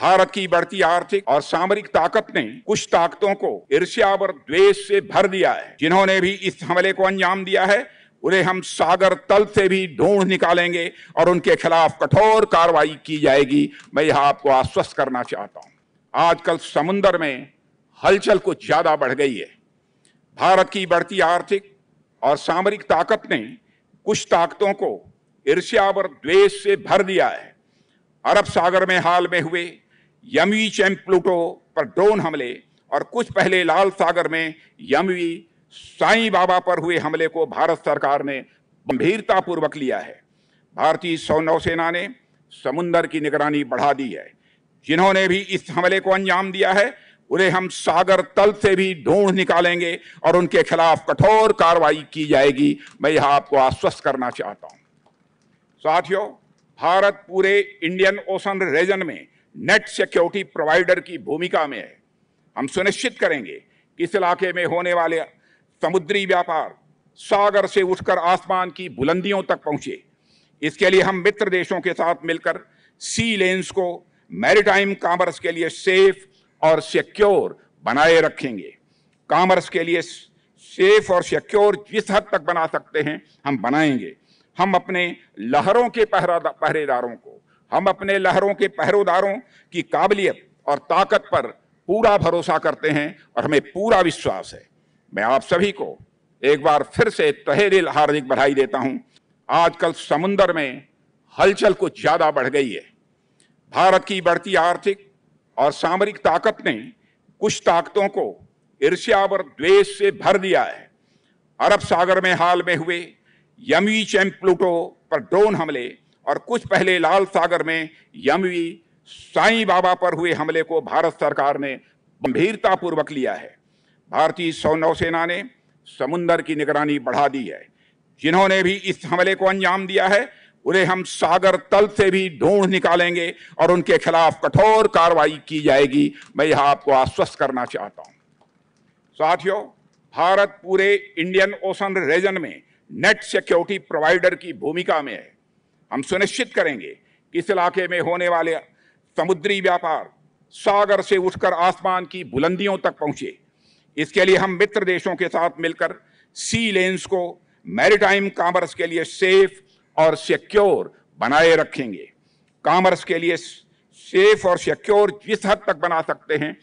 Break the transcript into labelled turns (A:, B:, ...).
A: भारत की बढ़ती आर्थिक और सामरिक ताकत ने कुछ ताकतों को ईर्ष्या और द्वेष से भर दिया है जिन्होंने भी इस हमले को अंजाम दिया है उन्हें हम सागर तल से भी ढूंढ निकालेंगे और उनके खिलाफ कठोर कार्रवाई की जाएगी मैं यह आपको आश्वस्त करना चाहता हूं आजकल समुन्द्र में हलचल कुछ ज्यादा बढ़ गई है भारत की बढ़ती आर्थिक और सामरिक ताकत ने कुछ ताकतों को ईर्ष्या और द्वेष से भर दिया है अरब सागर में हाल में हुए यमवी चैम प्लूटो पर ड्रोन हमले और कुछ पहले लाल सागर में यमवी साई बाबा पर हुए हमले को भारत सरकार ने गंभीरतापूर्वक लिया है भारतीय नौसेना ने समुन्दर की निगरानी बढ़ा दी है जिन्होंने भी इस हमले को अंजाम दिया है उन्हें हम सागर तल से भी ढूंढ निकालेंगे और उनके खिलाफ कठोर कार्रवाई की जाएगी मैं यह आपको आश्वस्त करना चाहता हूं साथियों भारत पूरे इंडियन ओशन रीजन में नेट सिक्योरिटी प्रोवाइडर की भूमिका में है हम सुनिश्चित करेंगे कि इस इलाके में होने वाले समुद्री व्यापार सागर से उठकर आसमान की बुलंदियों तक पहुंचे इसके लिए हम मित्र देशों के साथ मिलकर सी लेंस को मैरिटाइम कामर्स के लिए सेफ और सिक्योर बनाए रखेंगे कामर्स के लिए सेफ और सिक्योर जिस हद तक बना सकते हैं हम बनाएंगे हम अपने लहरों के पहरेदारों को हम अपने लहरों के पहरोदारों की काबिलियत और ताकत पर पूरा भरोसा करते हैं और हमें पूरा विश्वास है मैं आप सभी को एक बार फिर से तहे दिल हार्दिक बधाई देता हूं आजकल समुंदर में हलचल कुछ ज़्यादा बढ़ गई है भारत की बढ़ती आर्थिक और सामरिक ताकत ने कुछ ताकतों को ईर्ष्या और द्वेष से भर दिया है अरब सागर में हाल में हुए यमी चैम प्लूटो पर ड्रोन हमले और कुछ पहले लाल सागर में यमवी साईं बाबा पर हुए हमले को भारत सरकार ने गंभीरतापूर्वक लिया है भारतीय नौसेना ने समुन्दर की निगरानी बढ़ा दी है जिन्होंने भी इस हमले को अंजाम दिया है उन्हें हम सागर तल से भी ढूंढ निकालेंगे और उनके खिलाफ कठोर कार्रवाई की जाएगी मैं यह आपको आश्वस्त करना चाहता हूं साथियों भारत पूरे इंडियन ओशन रीजन में नेट सिक्योरिटी प्रोवाइडर की भूमिका में है हम सुनिश्चित करेंगे कि इस इलाके में होने वाले समुद्री व्यापार सागर से उठकर आसमान की बुलंदियों तक पहुंचे इसके लिए हम मित्र देशों के साथ मिलकर सी लेंस को मैरिटाइम कामर्स के लिए सेफ और सिक्योर बनाए रखेंगे कामर्स के लिए सेफ और सिक्योर जिस हद तक बना सकते हैं